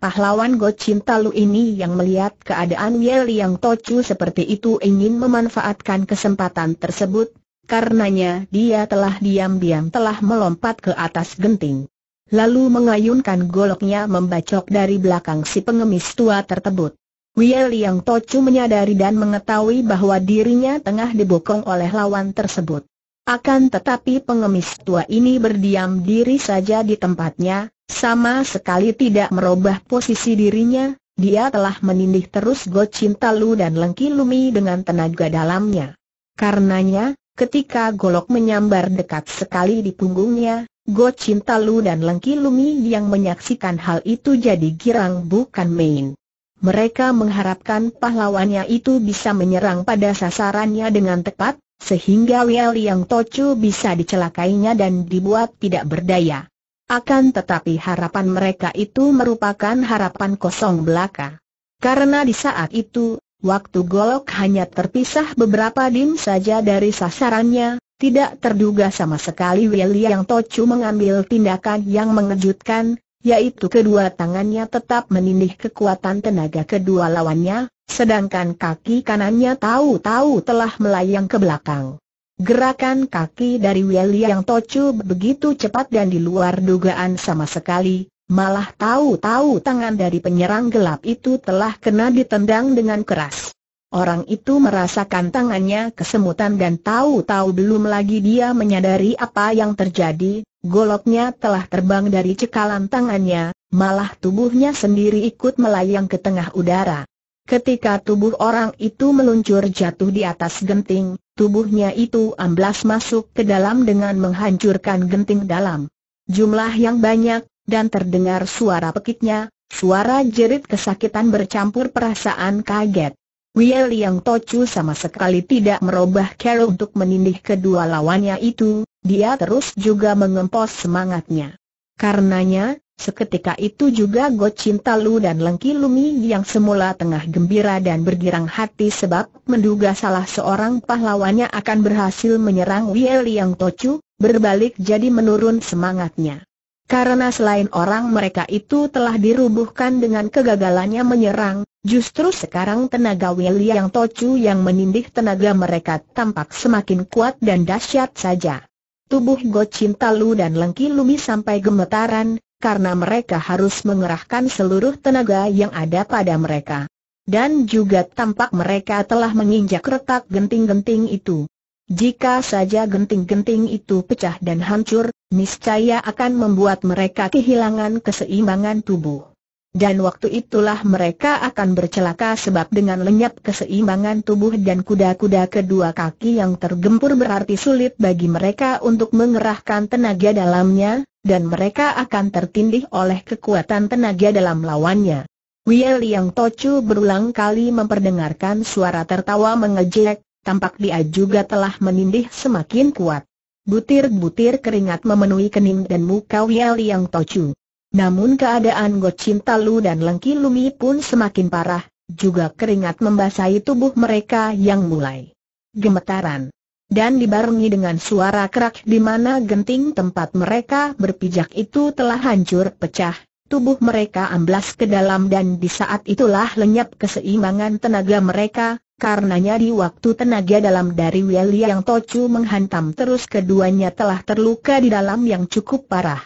Pahlawan Go Talu ini yang melihat keadaan Wiel Yang Tocu seperti itu ingin memanfaatkan kesempatan tersebut, karenanya dia telah diam-diam telah melompat ke atas genting. Lalu mengayunkan goloknya membacok dari belakang si pengemis tua tersebut. Wiel Yang Tocu menyadari dan mengetahui bahwa dirinya tengah dibokong oleh lawan tersebut. Akan tetapi pengemis tua ini berdiam diri saja di tempatnya, sama sekali tidak merubah posisi dirinya, dia telah menindih terus Cinta Lu dan Lengki Lumi dengan tenaga dalamnya. Karenanya, ketika golok menyambar dekat sekali di punggungnya, Cinta Lu dan Lengki Lumi yang menyaksikan hal itu jadi girang bukan main. Mereka mengharapkan pahlawannya itu bisa menyerang pada sasarannya dengan tepat, sehingga Wiel yang Tocu bisa dicelakainya dan dibuat tidak berdaya. Akan tetapi harapan mereka itu merupakan harapan kosong belaka. Karena di saat itu, waktu golok hanya terpisah beberapa dim saja dari sasarannya, tidak terduga sama sekali Wiel yang Tocu mengambil tindakan yang mengejutkan, yaitu kedua tangannya tetap menindih kekuatan tenaga kedua lawannya, sedangkan kaki kanannya tahu-tahu telah melayang ke belakang. Gerakan kaki dari Yang Tocu begitu cepat dan di luar dugaan sama sekali, malah tahu-tahu tangan dari penyerang gelap itu telah kena ditendang dengan keras. Orang itu merasakan tangannya kesemutan dan tahu-tahu belum lagi dia menyadari apa yang terjadi, goloknya telah terbang dari cekalan tangannya, malah tubuhnya sendiri ikut melayang ke tengah udara. Ketika tubuh orang itu meluncur jatuh di atas genting, tubuhnya itu amblas masuk ke dalam dengan menghancurkan genting dalam. Jumlah yang banyak, dan terdengar suara pekiknya, suara jerit kesakitan bercampur perasaan kaget. Wia Liang Tochu sama sekali tidak merubah Carol untuk menindih kedua lawannya itu, dia terus juga mengempos semangatnya. Karenanya, seketika itu juga Go Cinta Lu dan Lengki Lumi yang semula tengah gembira dan bergirang hati sebab menduga salah seorang pahlawannya akan berhasil menyerang Wia Liang Tochu, berbalik jadi menurun semangatnya. Karena selain orang mereka itu telah dirubuhkan dengan kegagalannya menyerang, Justru sekarang tenaga yang Tocu yang menindih tenaga mereka tampak semakin kuat dan dahsyat saja. Tubuh Go Cinta Lu dan Lengki Lumi sampai gemetaran, karena mereka harus mengerahkan seluruh tenaga yang ada pada mereka. Dan juga tampak mereka telah menginjak retak genting-genting itu. Jika saja genting-genting itu pecah dan hancur, niscaya akan membuat mereka kehilangan keseimbangan tubuh. Dan waktu itulah mereka akan bercelaka sebab dengan lenyap keseimbangan tubuh dan kuda-kuda kedua kaki yang tergempur berarti sulit bagi mereka untuk mengerahkan tenaga dalamnya, dan mereka akan tertindih oleh kekuatan tenaga dalam lawannya. Wiel yang tocu berulang kali memperdengarkan suara tertawa mengejek, tampak dia juga telah menindih semakin kuat. Butir-butir keringat memenuhi kening dan muka Wiel yang tocu. Namun keadaan Gochin Lu dan Lengki Lumi pun semakin parah, juga keringat membasahi tubuh mereka yang mulai gemetaran. Dan dibarengi dengan suara kerak di mana genting tempat mereka berpijak itu telah hancur pecah, tubuh mereka amblas ke dalam dan di saat itulah lenyap keseimbangan tenaga mereka, Karenanya di waktu tenaga dalam dari Welia yang Tocu menghantam terus keduanya telah terluka di dalam yang cukup parah.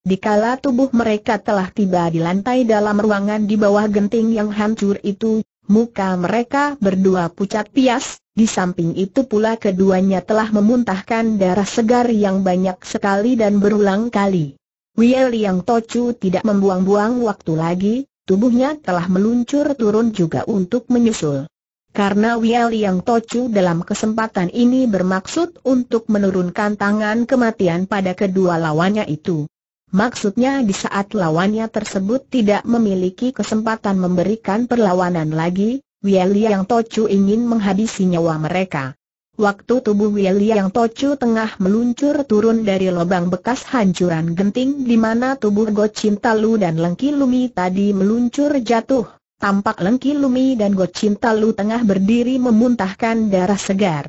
Dikala tubuh mereka telah tiba di lantai dalam ruangan di bawah genting yang hancur itu, muka mereka berdua pucat pias, di samping itu pula keduanya telah memuntahkan darah segar yang banyak sekali dan berulang kali. Wiel yang tocu tidak membuang-buang waktu lagi, tubuhnya telah meluncur turun juga untuk menyusul. Karena Wiel yang tocu dalam kesempatan ini bermaksud untuk menurunkan tangan kematian pada kedua lawannya itu. Maksudnya di saat lawannya tersebut tidak memiliki kesempatan memberikan perlawanan lagi, Yang Tochu ingin menghabisi nyawa mereka. Waktu tubuh Yang Tochu tengah meluncur turun dari lubang bekas hancuran genting di mana tubuh Cinta Lu dan Lengki Lumi tadi meluncur jatuh. Tampak Lengki Lumi dan Cinta Lu tengah berdiri memuntahkan darah segar.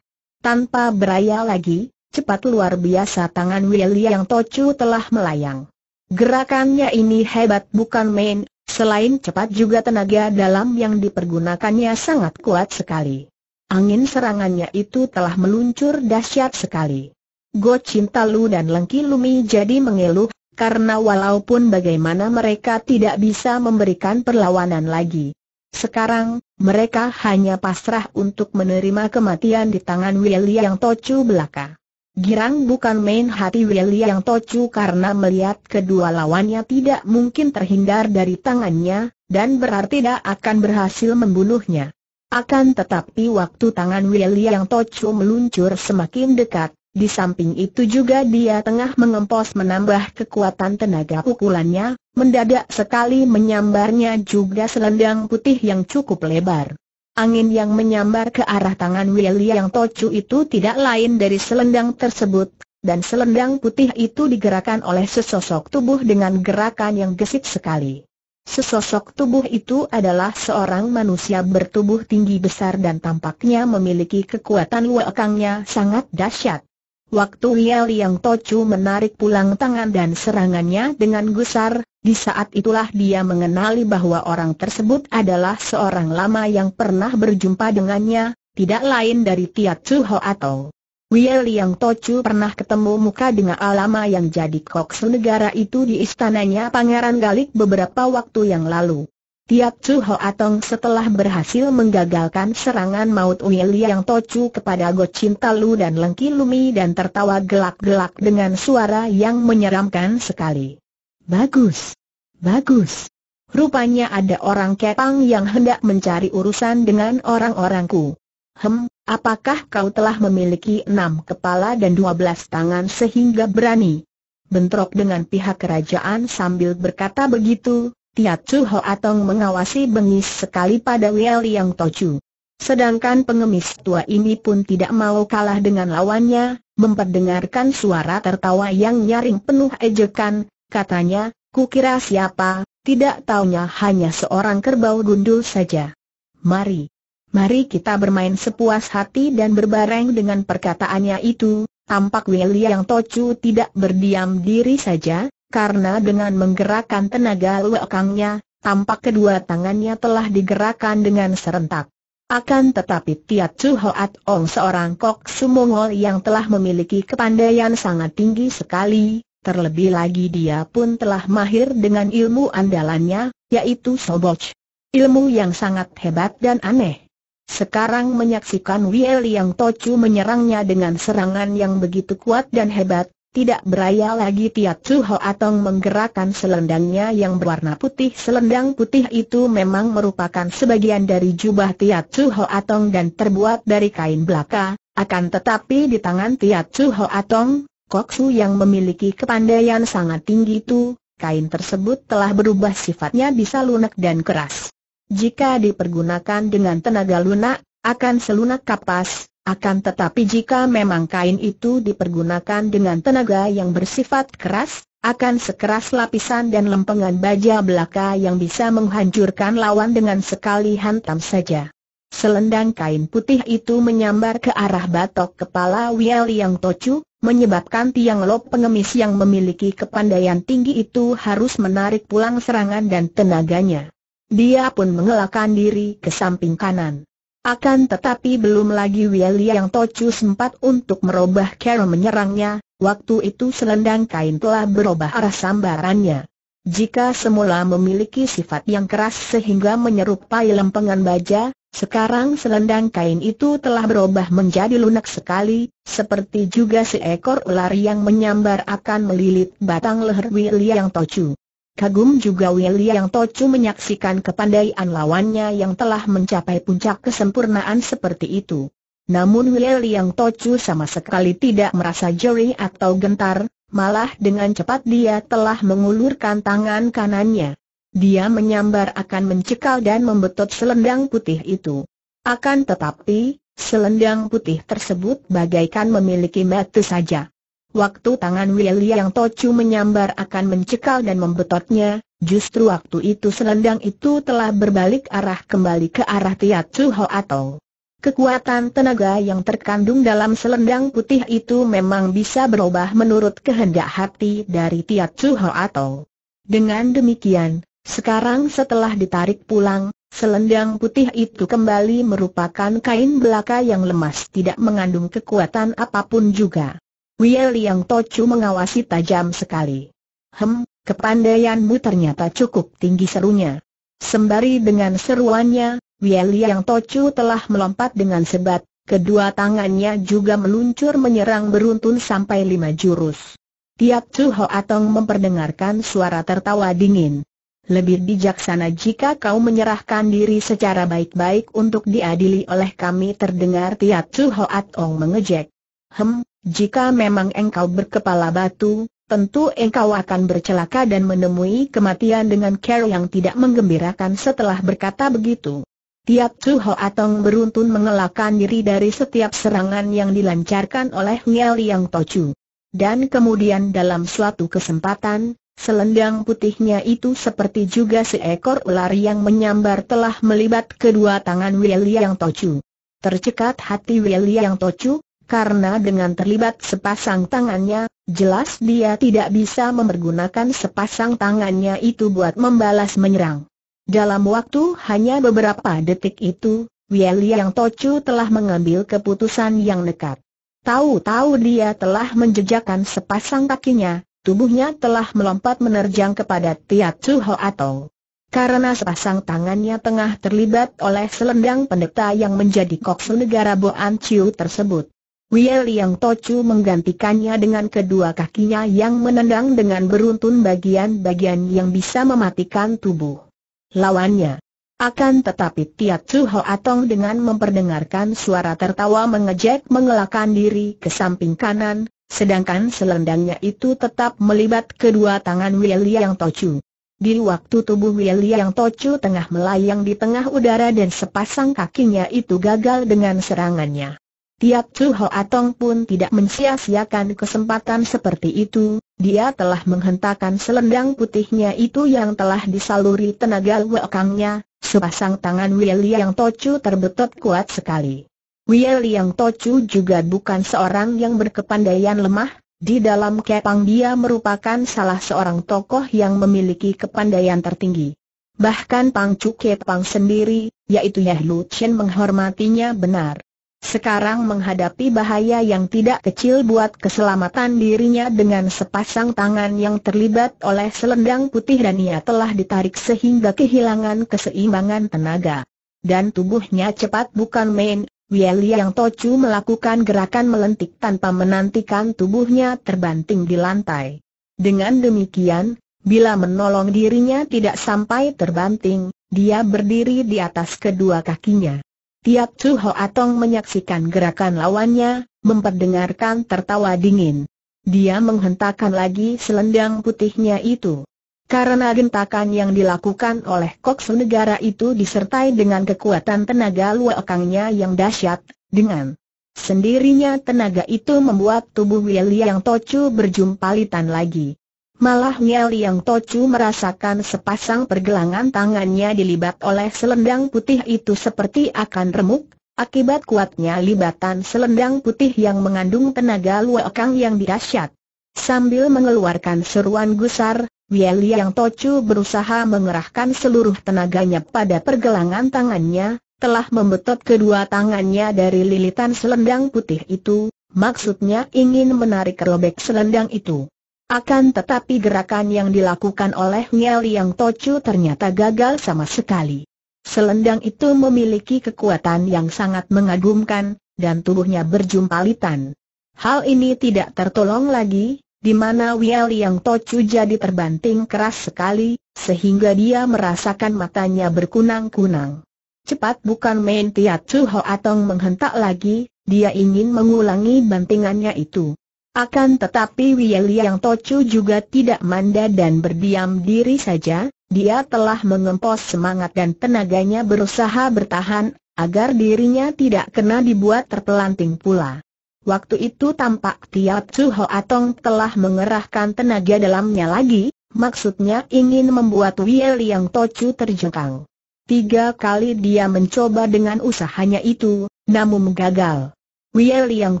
Tanpa beraya lagi, Cepat luar biasa tangan yang Tocu telah melayang. Gerakannya ini hebat bukan main, selain cepat juga tenaga dalam yang dipergunakannya sangat kuat sekali. Angin serangannya itu telah meluncur dahsyat sekali. Go Cinta Lu dan Lengki Lumi jadi mengeluh, karena walaupun bagaimana mereka tidak bisa memberikan perlawanan lagi. Sekarang, mereka hanya pasrah untuk menerima kematian di tangan yang Tocu belaka. Girang bukan main hati Willy yang Tocu karena melihat kedua lawannya tidak mungkin terhindar dari tangannya, dan berarti tidak akan berhasil membunuhnya. Akan tetapi waktu tangan Willy yang Tocu meluncur semakin dekat, di samping itu juga dia tengah mengempos menambah kekuatan tenaga pukulannya, mendadak sekali menyambarnya juga selendang putih yang cukup lebar. Angin yang menyambar ke arah tangan yang Tocu itu tidak lain dari selendang tersebut, dan selendang putih itu digerakkan oleh sesosok tubuh dengan gerakan yang gesit sekali. Sesosok tubuh itu adalah seorang manusia bertubuh tinggi besar dan tampaknya memiliki kekuatan luakangnya sangat dahsyat. Waktu Hia Liang Tocu menarik pulang tangan dan serangannya dengan gusar, di saat itulah dia mengenali bahwa orang tersebut adalah seorang lama yang pernah berjumpa dengannya, tidak lain dari Tiat Chu Ho atau Wiel Liang Tocu pernah ketemu muka dengan alama yang jadi koksu negara itu di istananya Pangeran Galik beberapa waktu yang lalu. Tiap Chu Ho Atong setelah berhasil menggagalkan serangan maut Yang tocu kepada Go Cintalu dan Lengki Lumi dan tertawa gelak-gelak dengan suara yang menyeramkan sekali. Bagus! Bagus! Rupanya ada orang kepang yang hendak mencari urusan dengan orang-orangku. Hem, apakah kau telah memiliki enam kepala dan dua belas tangan sehingga berani? Bentrok dengan pihak kerajaan sambil berkata begitu, tiat ho Atong mengawasi bengis sekali pada Wiel yang Tocu. Sedangkan pengemis tua ini pun tidak mau kalah dengan lawannya, memperdengarkan suara tertawa yang nyaring penuh ejekan, katanya, kukira siapa, tidak taunya hanya seorang kerbau gundul saja. Mari, mari kita bermain sepuas hati dan berbareng dengan perkataannya itu, tampak Wiel yang Tocu tidak berdiam diri saja, karena dengan menggerakkan tenaga luakangnya, tampak kedua tangannya telah digerakkan dengan serentak. Akan tetapi Tiat Chu Hoat Ong seorang kok sumongol yang telah memiliki kepandaian sangat tinggi sekali, terlebih lagi dia pun telah mahir dengan ilmu andalannya, yaitu Soboch. Ilmu yang sangat hebat dan aneh. Sekarang menyaksikan Wiel yang Tochu menyerangnya dengan serangan yang begitu kuat dan hebat, tidak beraya lagi Tiat Chu Atong menggerakkan selendangnya yang berwarna putih. Selendang putih itu memang merupakan sebagian dari jubah Tiat Chu Atong dan terbuat dari kain belaka, akan tetapi di tangan Tiat Chu Kok Koksu yang memiliki kepandaian sangat tinggi itu, kain tersebut telah berubah sifatnya bisa lunak dan keras. Jika dipergunakan dengan tenaga lunak, akan selunak kapas, akan tetapi jika memang kain itu dipergunakan dengan tenaga yang bersifat keras, akan sekeras lapisan dan lempengan baja belaka yang bisa menghancurkan lawan dengan sekali hantam saja. Selendang kain putih itu menyambar ke arah batok kepala Wiel yang tocu, menyebabkan Tiang Lop pengemis yang memiliki kepandaian tinggi itu harus menarik pulang serangan dan tenaganya. Dia pun mengelakkan diri ke samping kanan. Akan tetapi belum lagi Weli yang Tocu sempat untuk merubah cara menyerangnya, waktu itu selendang kain telah berubah arah sambarannya. Jika semula memiliki sifat yang keras sehingga menyerupai lempengan baja, sekarang selendang kain itu telah berubah menjadi lunak sekali, seperti juga seekor ular yang menyambar akan melilit batang leher yang Tocu. Kagum juga yang Tocu menyaksikan kepandaian lawannya yang telah mencapai puncak kesempurnaan seperti itu. Namun yang Tocu sama sekali tidak merasa jeri atau gentar, malah dengan cepat dia telah mengulurkan tangan kanannya. Dia menyambar akan mencekal dan membetot selendang putih itu. Akan tetapi, selendang putih tersebut bagaikan memiliki mata saja. Waktu tangan yang Tocu menyambar akan mencekal dan membetotnya, justru waktu itu selendang itu telah berbalik arah kembali ke arah Tia Chu Ho Atong. Kekuatan tenaga yang terkandung dalam selendang putih itu memang bisa berubah menurut kehendak hati dari Tia Chu Ho Atong. Dengan demikian, sekarang setelah ditarik pulang, selendang putih itu kembali merupakan kain belaka yang lemas tidak mengandung kekuatan apapun juga. Wia Liang Tocu mengawasi tajam sekali. Hem, kepandaianmu ternyata cukup tinggi serunya. Sembari dengan seruannya, Wia Liang Tocu telah melompat dengan sebat, kedua tangannya juga meluncur menyerang beruntun sampai lima jurus. Tiap Chu Ho Atong memperdengarkan suara tertawa dingin. Lebih bijaksana jika kau menyerahkan diri secara baik-baik untuk diadili oleh kami terdengar Tiap Chu Ho Atong mengejek. Hem, jika memang engkau berkepala batu, tentu engkau akan bercelaka dan menemui kematian dengan cara yang tidak menggembirakan setelah berkata begitu. Tiap Chu Ho Atong beruntun mengelakkan diri dari setiap serangan yang dilancarkan oleh Nia yang Tochu. Dan kemudian dalam suatu kesempatan, selendang putihnya itu seperti juga seekor ular yang menyambar telah melibat kedua tangan Nia yang Tochu. Tercekat hati Nia yang Tochu, karena dengan terlibat sepasang tangannya, jelas dia tidak bisa mempergunakan sepasang tangannya itu buat membalas menyerang. Dalam waktu hanya beberapa detik itu, Wieli yang Tocu telah mengambil keputusan yang nekat. Tahu-tahu dia telah menjejakkan sepasang kakinya, tubuhnya telah melompat menerjang kepada Tia Chu Ho Atong. Karena sepasang tangannya tengah terlibat oleh selendang pendeta yang menjadi koksu negara Boan Chiu tersebut. Wia Liang Tocu menggantikannya dengan kedua kakinya yang menendang dengan beruntun bagian-bagian yang bisa mematikan tubuh lawannya. Akan tetapi Tiat Chu Ho Atong dengan memperdengarkan suara tertawa mengejek mengelakkan diri ke samping kanan, sedangkan selendangnya itu tetap melibat kedua tangan Wia Liang Tocu. Di waktu tubuh Wia Liang Tocu tengah melayang di tengah udara dan sepasang kakinya itu gagal dengan serangannya. Tiap Chu Ho Atong pun tidak mensia kesempatan seperti itu, dia telah menghentakkan selendang putihnya itu yang telah disaluri tenaga wakangnya, sepasang tangan Wili yang tocu terbetot kuat sekali. Wili yang tocu juga bukan seorang yang berkepandaian lemah, di dalam kepang dia merupakan salah seorang tokoh yang memiliki kepandaian tertinggi. Bahkan Pang Chu Kepang sendiri, yaitu Yahlu Chen menghormatinya benar. Sekarang menghadapi bahaya yang tidak kecil buat keselamatan dirinya dengan sepasang tangan yang terlibat oleh selendang putih dan ia telah ditarik sehingga kehilangan keseimbangan tenaga. Dan tubuhnya cepat bukan main, Wielia yang tocu melakukan gerakan melentik tanpa menantikan tubuhnya terbanting di lantai. Dengan demikian, bila menolong dirinya tidak sampai terbanting, dia berdiri di atas kedua kakinya. Tiap Chu Atong menyaksikan gerakan lawannya, memperdengarkan tertawa dingin. Dia menghentakkan lagi selendang putihnya itu. Karena gentakan yang dilakukan oleh Koksu negara itu disertai dengan kekuatan tenaga luakangnya yang dahsyat, dengan sendirinya tenaga itu membuat tubuh Willy yang tocu berjumpalitan lagi. Malah Miao Liang Tocu merasakan sepasang pergelangan tangannya dilibat oleh selendang putih itu seperti akan remuk, akibat kuatnya libatan selendang putih yang mengandung tenaga luakang yang dirasyat. Sambil mengeluarkan seruan gusar, Miao Liang Tocu berusaha mengerahkan seluruh tenaganya pada pergelangan tangannya, telah membetot kedua tangannya dari lilitan selendang putih itu, maksudnya ingin menarik robek selendang itu. Akan tetapi gerakan yang dilakukan oleh Niel Yang Tochu ternyata gagal sama sekali. Selendang itu memiliki kekuatan yang sangat mengagumkan, dan tubuhnya berjumpalitan. Hal ini tidak tertolong lagi, di mana Wiel Yang Tochu jadi terbanting keras sekali, sehingga dia merasakan matanya berkunang-kunang. Cepat bukan main Tiat Chu Ho Atong menghentak lagi, dia ingin mengulangi bantingannya itu. Akan tetapi Yang Tocu juga tidak manda dan berdiam diri saja, dia telah mengempos semangat dan tenaganya berusaha bertahan, agar dirinya tidak kena dibuat terpelanting pula. Waktu itu tampak Tiap Ho Atong telah mengerahkan tenaga dalamnya lagi, maksudnya ingin membuat Yang Tocu terjengkang. Tiga kali dia mencoba dengan usahanya itu, namun gagal. Wia Liang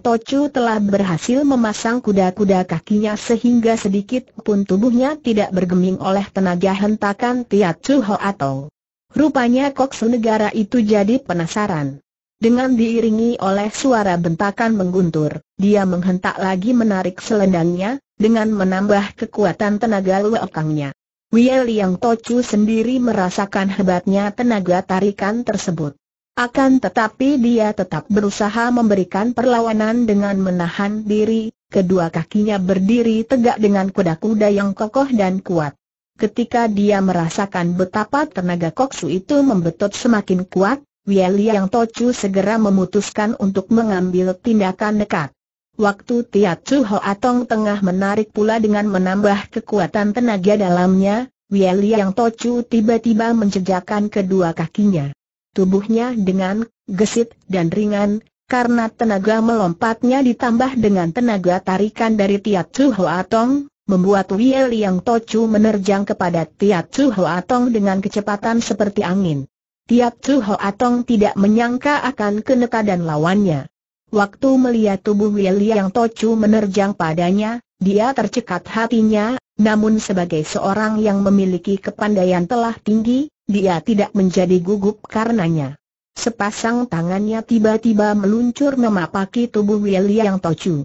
Tocu telah berhasil memasang kuda-kuda kakinya sehingga sedikit pun tubuhnya tidak bergeming oleh tenaga hentakan Tiat Chu Ho Atong. Rupanya kok negara itu jadi penasaran. Dengan diiringi oleh suara bentakan mengguntur, dia menghentak lagi menarik selendangnya, dengan menambah kekuatan tenaga luakangnya. Wia Liang Tocu sendiri merasakan hebatnya tenaga tarikan tersebut. Akan tetapi dia tetap berusaha memberikan perlawanan dengan menahan diri, kedua kakinya berdiri tegak dengan kuda-kuda yang kokoh dan kuat. Ketika dia merasakan betapa tenaga koksu itu membetot semakin kuat, Wieli yang Tocu segera memutuskan untuk mengambil tindakan dekat. Waktu Tiat Chu Atong tengah menarik pula dengan menambah kekuatan tenaga dalamnya, Wieli yang Tocu tiba-tiba menjejakkan kedua kakinya tubuhnya dengan gesit dan ringan, karena tenaga melompatnya ditambah dengan tenaga tarikan dari Tiat Chu Hoa Tong, membuat Wiel yang Tochu menerjang kepada Tiat Chu Hoa Tong dengan kecepatan seperti angin. Tiat Chu Hoa Tong tidak menyangka akan keneka dan lawannya. Waktu melihat tubuh Wiel yang Tochu menerjang padanya, dia tercekat hatinya, namun sebagai seorang yang memiliki kepandaian telah tinggi, dia tidak menjadi gugup karenanya. Sepasang tangannya tiba-tiba meluncur memapaki tubuh Wei Liang Tochu.